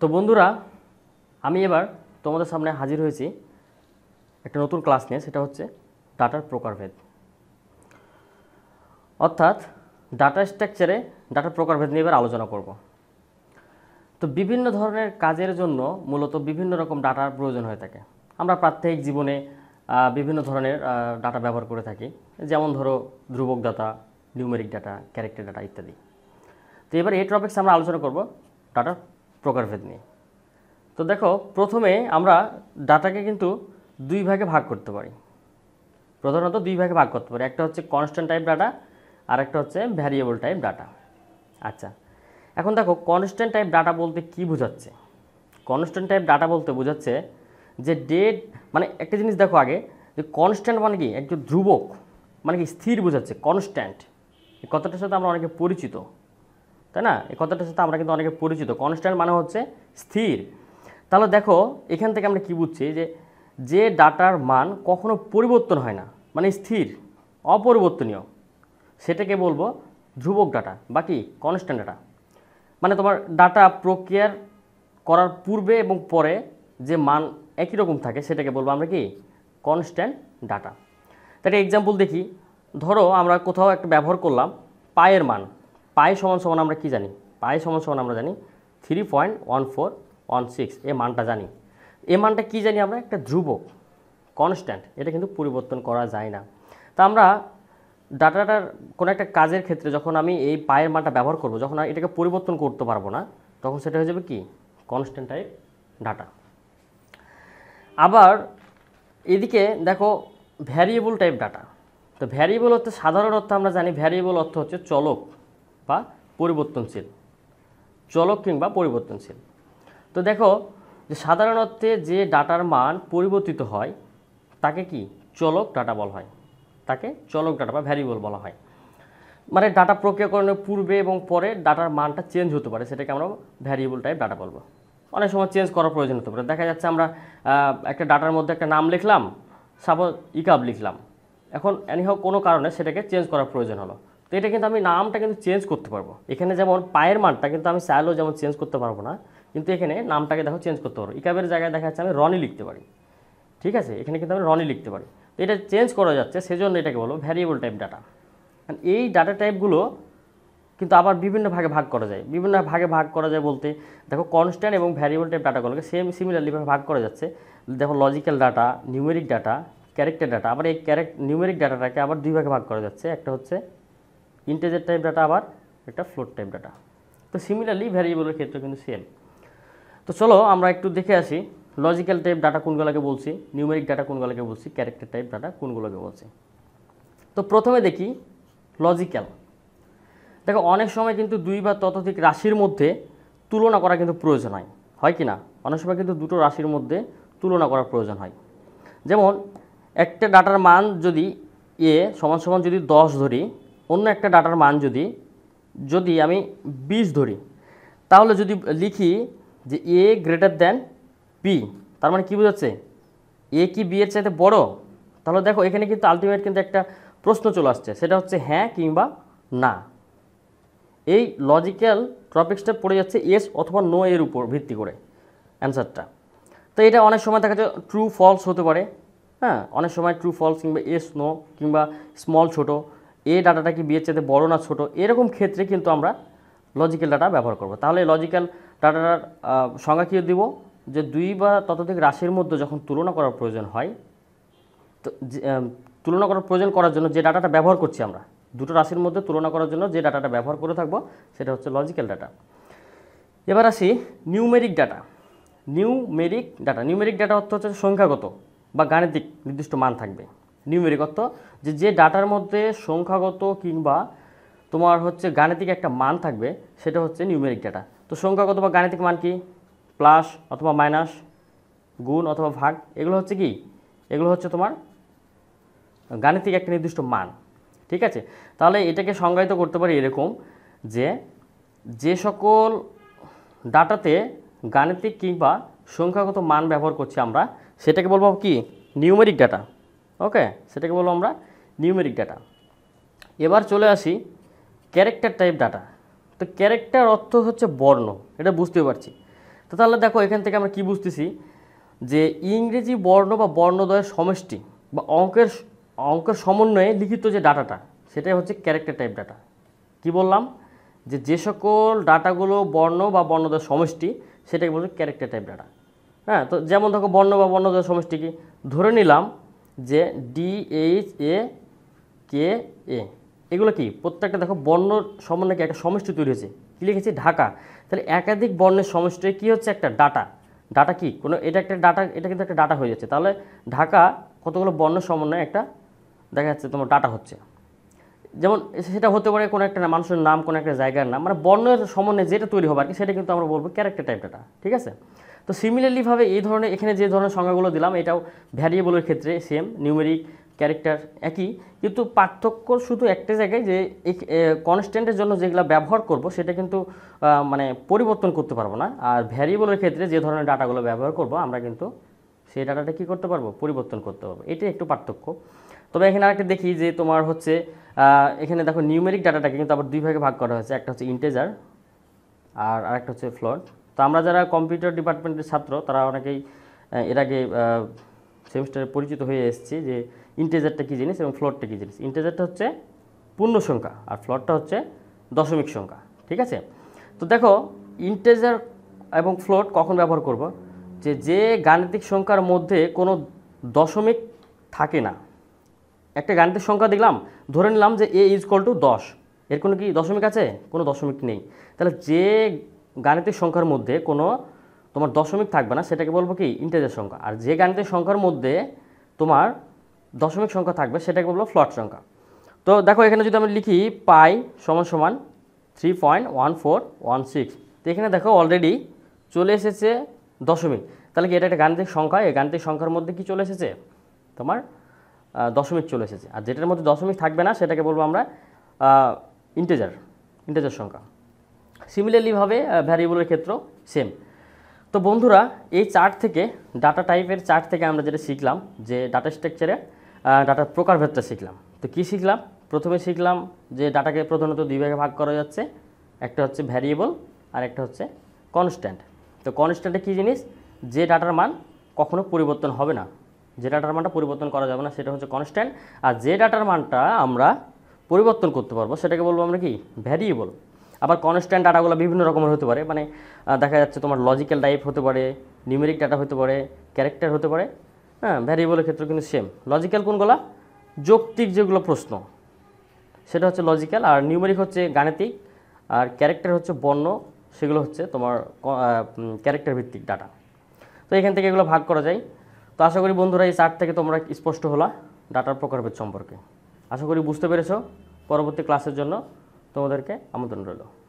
তো বন্ধুরা আমি এবার তোমাদের সামনে হাজির হয়েছি একটা নতুন ক্লাস নিয়ে সেটা হচ্ছে ডাটার প্রকারভেদ অর্থাৎ ডাটা স্ট্রাকচারে ডাটার প্রকারভেদ নিয়ে এবার আলোচনা করব তো বিভিন্ন ধরনের কাজের জন্য মূলত বিভিন্ন রকম ডাটার প্রয়োজন হয়ে থাকে আমরা প্রাত্যহিক জীবনে বিভিন্ন ধরনের ডাটা ব্যবহার করে থাকি যেমন ধরো ধ্রুবক data numeric data character data ইত্যাদি তো এবার এই টপিক্স আমরা আলোচনা করব ডাটার প্রকারভেদ নিয়ে তো দেখো প্রথমে আমরা ডাটাকে কিন্তু দুই ভাগে ভাগ করতে পারি প্রধানত দুই ভাগে ভাগ করতে পারি একটা হচ্ছে কনস্ট্যান্ট টাইপ ডাটা আর একটা হচ্ছে ভ্যারিয়েবল টাইপ ডাটা আচ্ছা এখন দেখো কনস্ট্যান্ট টাইপ ডাটা বলতে কি বোঝাচ্ছে কনস্ট্যান্ট টাইপ ডাটা বলতে বোঝাচ্ছে যে ডেট মানে একটা জিনিস দেখো আগে যে কনস্ট্যান্ট মানে কি একটু ধ্রুবক মানে কি স্থির বোঝাচ্ছে কনস্ট্যান্ট এই কথাটার সাথে আমরা অনেকে পরিচিত তাই না এই কথাটার সাথে আমরা কিন্তু অনেকে পরিচিত কনস্ট্যান্ট মানে হচ্ছে স্থির তাহলে দেখো এখান থেকে আমরা কি বুঝছি যে যে ডাটার মান কখনো পরিবর্তন হয় না মানে স্থির অপরিবর্তনীয় সেটাকে বলবো ধ্রুবক ডাটা বাকি কনস্ট্যান্ট ডাটা মানে তোমার ডাটা প্রক্রিয়ার করার পূর্বে এবং পরে যে মান একই রকম থাকে সেটাকে বলবো আমরা কি কনস্ট্যান্ট ডাটা তাহলে এক্সাম্পল দেখি ধরো আমরা কোথাও একটা ব্যবহার করলাম পায়ের মান পাই সমান সমান আমরা কি জানি পাই সমান সমান আমরা জানি three point one four one six এ মানটা জানি এ মানটা কি জানি আমরা একটা ধ্রুবক কনস্ট্যান্ট এটা কিন্তু পরিবর্তন করা যায় না তা আমরা ডাটাটার কোনো একটা কাজের ক্ষেত্রে যখন আমি এই পায়ের মানটা ব্যবহার করব যখন এটাকে পরিবর্তন করতে পারবো না তখন সেটা হয়ে যাবে কি কনস্ট্যান্ট টাইপ ডাটা আবার এদিকে দেখো ভ্যারিয়েবল টাইপ ডাটা তো ভ্যারিয়েবল অর্থে সাধারণ অর্থ আমরা জানি ভ্যারিয়েবল অর্থ হচ্ছে চলক বা পরিবর্তনশীল চলক কিংবা পরিবর্তনশীল তো দেখো যে সাধারণত যে ডাটার মান পরিবর্তিত হয় তাকে কি চলক ডাটা বলা হয় তাকে চলক ডাটা বা ভ্যারিয়েবল বলা হয় মানে ডাটা প্রক্রিয়াকরণের পূর্বে এবং পরে ডাটার মানটা চেঞ্জ হতে পারে সেটাকে আমরা ভ্যারিয়েবল টাইপ ডাটা বলবো অনেক সময় চেঞ্জ করার প্রয়োজন হতে পারে দেখা যাচ্ছে আমরা একটা ডাটার মধ্যে একটা নাম লিখলাম সাপোজ ইকাব লিখলাম এখন এনিহ কোনো কারণে সেটাকে চেঞ্জ করার প্রয়োজন হলো তো এটা কিন্তু আমি নামটা কিন্তু চেঞ্জ করতে পারবো এখানে যেমন পায়ের মানটা কিন্তু আমি স্যালও যেমন চেঞ্জ করতে পারবো না কিন্তু এখানে নামটাকে দেখো চেঞ্জ করতে পারবো ইকাবের জায়গায় দেখা যাচ্ছে আমি রনি লিখতে পারি ঠিক আছে এখানে কিন্তু আমি রনি লিখতে পারি তো এটা চেঞ্জ করা যাচ্ছে সেজন্য এটাকে বলো ভ্যারিয়েবল টাইপ ডাটা এই ডাটা টাইপগুলো কিন্তু আবার বিভিন্ন ভাগে ভাগ করা যায় বিভিন্ন ভাগে ভাগ করা যায় বলতে দেখো কনস্ট্যান্ট এবং ভ্যারিয়েবল টাইপ ডাটাগুলোকে সেম সিমিলারলিভাবে ভাগ করা যাচ্ছে দেখো logical data numeric data character data আবার এই ক্যারেক্ট নিউমেরিক ডাটাটাকে আবার দুই ভাগে ভাগ করা যাচ্ছে একটা হচ্ছে ইন্টেজার টাইপ ডাটা আবার একটা ফ্লোট টাইপ ডাটা তো সিমিলারলি ভ্যারিয়েবলের ক্ষেত্রে কিন্তু সেম তো চলো আমরা একটু দেখে আসি লজিক্যাল টাইপ ডাটা কোনগুলোকে বলছি নিউমেরিক ডাটা কোনগুলোকে বলছি ক্যারেক্টার টাইপ ডাটা কোনগুলোকে বলছি তো প্রথমে দেখি লজিক্যাল দেখো অনেক সময় কিন্তু দুই বা ততোধিক রাশির মধ্যে তুলনা করা কিন্তু প্রয়োজন হয় হয় কি না অনেক সময় কিন্তু দুটো রাশির মধ্যে তুলনা করার প্রয়োজন হয় যেমন একটা ডাটার মান যদি এ সমান সমান যদি দশ ধরি অন্য একটা ডাটার মান যদি যদি আমি বিশ ধরি তাহলে যদি লিখি যে এ গ্রেটার দেন পি তার মানে কী বোঝাচ্ছে এ কি বি এর চাইতে বড় তাহলে দেখো এখানে কিন্তু আলটিমেট কিন্তু একটা প্রশ্ন চলে আসছে সেটা হচ্ছে হ্যাঁ কিংবা না এই লজিক্যাল টপিক্সটা পড়ে যাচ্ছে এস অথবা নো এর উপর ভিত্তি করে অ্যান্সারটা তো এটা অনেক সময় দেখা যায় ট্রু ফলস হতে পারে হ্যাঁ অনেক সময় ট্রু ফলস কিংবা এস নো কিংবা স্মল ছোটো এ ডাটাটা কি বিয়ের চাইতে বড় না ছোট এরকম ক্ষেত্রে কিন্তু আমরা লজিক্যাল ডাটা ব্যবহার করব তাহলে লজিক্যাল ডাটাটার সংজ্ঞা কী দিব যে দুই বা ততোধিক রাশির মধ্যে যখন তুলনা করার প্রয়োজন হয় তো তুলনা করার প্রয়োজন করার জন্য যে ডাটাটা ব্যবহার করছি আমরা দুটো রাশির মধ্যে তুলনা করার জন্য যে ডাটাটা ব্যবহার করে থাকবো সেটা হচ্ছে লজিক্যাল ডাটা এবার আসি numeric data numeric data numeric data অর্থ হচ্ছে সংখ্যাগত বা গাণিতিক নির্দিষ্ট মান থাকবে নিউমেরিক যে যে ডাটার মধ্যে সংখ্যাগত কিংবা তোমার হচ্ছে গাণিতিক একটা মান থাকবে সেটা হচ্ছে নিউমেরিক ডাটা তো সংখ্যাগত বা গাণিতিক মান কি প্লাস অথবা মাইনাস গুণ অথবা ভাগ এগুলো হচ্ছে কি এগুলো হচ্ছে তোমার গাণিতিক একটা নির্দিষ্ট মান ঠিক আছে তাহলে এটাকে সংজ্ঞায়িত করতে পারি এরকম যে যে সকল ডাটাতে গাণিতিক কিংবা সংখ্যাগত মান ব্যবহার করছি আমরা সেটাকে বলবো কি নিউমেরিক ডাটা ওকে সেটাকে বলবো আমরা নিউমেরিক ডাটা এবার চলে আসি ক্যারেক্টার টাইপ ডাটা তো ক্যারেক্টার অর্থ হচ্ছে বর্ণ এটা বুঝতে পারছি তো তাহলে দেখো এখান থেকে আমরা কি বুঝতেছি যে ইংরেজি বর্ণ বা বর্ণদয়ের সমষ্টি বা অঙ্কের অঙ্কের সমন্বয়ে লিখিত যে ডাটাটা সেটাই হচ্ছে ক্যারেক্টার টাইপ ডাটা কি বললাম যে যে সকল ডাটাগুলো বর্ণ বা বর্ণদয়ের সমষ্টি সেটাকে বলছে ক্যারেক্টার টাইপ ডাটা হ্যাঁ তো যেমন দেখো বর্ণ বা বর্ণদয়ের সমষ্টি কি ধরে নিলাম যে ডি এ কে এ এগুলো কি প্রত্যেকটা দেখো বর্ণ সমন্বয়কে একটা সমষ্টি তৈরি হয়েছে কী লিখেছি ঢাকা তাহলে একাধিক বর্ণের সমষ্টি কি হচ্ছে একটা ডাটা ডাটা কি কোনো এটা একটা ডাটা এটা কিন্তু একটা ডাটা হয়ে যাচ্ছে তাহলে ঢাকা কতগুলো বর্ণ সমন্বয়ে একটা দেখা যাচ্ছে তোমার ডাটা হচ্ছে যেমন সেটা হতে পারে কোনো একটা মানুষের নাম কোনো একটা জায়গার নাম মানে বর্ণের সমন্বয়ে যেটা তৈরি হবে আর কি সেটা কিন্তু আমরা বলবো ক্যারেক্টার টাইপ ডাটা ঠিক আছে তো সিমিলারলিভাবে এই ধরনের এখানে যে ধরনের সংজ্ঞাগুলো দিলাম এটাও ভ্যারিয়েবলের ক্ষেত্রে সেম নিউমেরিক ক্যারেক্টার একই কিন্তু পার্থক্য শুধু একটা জায়গায় যে কনস্ট্যান্টের জন্য যেগুলো ব্যবহার করব সেটা কিন্তু মানে পরিবর্তন করতে পারবো না আর ভ্যারিয়েবলের ক্ষেত্রে যে ধরনের ডাটাগুলো ব্যবহার করব আমরা কিন্তু সেই ডাটাটা কী করতে পারবো পরিবর্তন করতে পারবো এটাই একটু পার্থক্য তবে এখানে আরেকটা দেখি যে তোমার হচ্ছে এখানে দেখো নিউমেরিক ডাটাটাকে কিন্তু আবার দুই ভাগে ভাগ করা হয়েছে একটা হচ্ছে ইন্টেজার আর আরেকটা হচ্ছে ফ্লট তো আমরা যারা কম্পিউটার ডিপার্টমেন্টের ছাত্র তারা অনেকেই এর আগে সেমিস্টারে পরিচিত হয়ে এসেছি যে ইন্টেজারটা কী জিনিস এবং ফ্লোটটা কী জিনিস ইন্টেজারটা হচ্ছে পূর্ণ সংখ্যা আর ফ্লোরটা হচ্ছে দশমিক সংখ্যা ঠিক আছে তো দেখো ইন্টেজার এবং ফ্লোট কখন ব্যবহার করব যে যে গাণিতিক সংখ্যার মধ্যে কোনো দশমিক থাকে না একটা গাণিতিক সংখ্যা দেখলাম ধরে নিলাম যে এ ইজ কল টু দশ এর কোনো কি দশমিক আছে কোনো দশমিক নেই তাহলে যে গাণিতিক সংখ্যার মধ্যে কোনো তোমার দশমিক থাকবে না সেটাকে বলবো কি ইন্টেজার সংখ্যা আর যে গাণিতিক সংখ্যার মধ্যে তোমার দশমিক সংখ্যা থাকবে সেটাকে বলবো ফ্লট সংখ্যা তো দেখো এখানে যদি আমি লিখি পাই সমান সমান three point one four one six তো এখানে দেখো অলরেডি চলে এসেছে দশমিক তাহলে কি এটা একটা গাণিতিক সংখ্যা এই গাণিতিক সংখ্যার মধ্যে কি চলে এসেছে তোমার দশমিক চলে এসেছে আর যেটার মধ্যে দশমিক থাকবে না সেটাকে বলবো আমরা ইন্টেজার ইন্টেজার সংখ্যা সিমিলারলিভাবে ভ্যারিয়েবলের ক্ষেত্রেও সেম তো বন্ধুরা এই চার্ট থেকে ডাটা টাইপের চার্ট থেকে আমরা যেটা শিখলাম যে ডাটা স্ট্রাকচারে ডাটার প্রকারভেদটা শিখলাম তো কি শিখলাম প্রথমে শিখলাম যে ডাটাকে প্রধানত দুই ভাগে ভাগ করা যাচ্ছে একটা হচ্ছে ভ্যারিয়েবল আর একটা হচ্ছে কনস্ট্যান্ট তো কনস্ট্যান্টে কী জিনিস যে ডাটার মান কখনো পরিবর্তন হবে না যে ডাটার মানটা পরিবর্তন করা যাবে না সেটা হচ্ছে কনস্ট্যান্ট আর যে ডাটার মানটা আমরা পরিবর্তন করতে পারবো সেটাকে বলবো আমরা কি ভ্যারিয়েবল আবার কনস্ট্যান্ট ডাটাগুলো বিভিন্ন রকমের হতে পারে মানে দেখা যাচ্ছে তোমার লজিক্যাল টাইপ হতে পারে নিউমেরিক ডাটা হতে পারে ক্যারেক্টার হতে পারে হ্যাঁ ভ্যারিয়েবলের ক্ষেত্রে কিন্তু সেম লজিক্যাল কোনগুলো যৌক্তিক যেগুলো প্রশ্ন সেটা হচ্ছে লজিক্যাল আর নিউমেরিক হচ্ছে গাণিতিক আর ক্যারেক্টার হচ্ছে বর্ণ সেগুলো হচ্ছে তোমার ক্যারেক্টার ভিত্তিক ডাটা তো এখান থেকে এগুলো ভাগ করা যায় তো আশা করি বন্ধুরা এই চার্ট থেকে তোমরা স্পষ্ট হলা ডাটার প্রকারভেদ সম্পর্কে আশা করি বুঝতে পেরেছ পরবর্তী ক্লাসের জন্য তোমাদেরকে আমন্ত্রণ রইল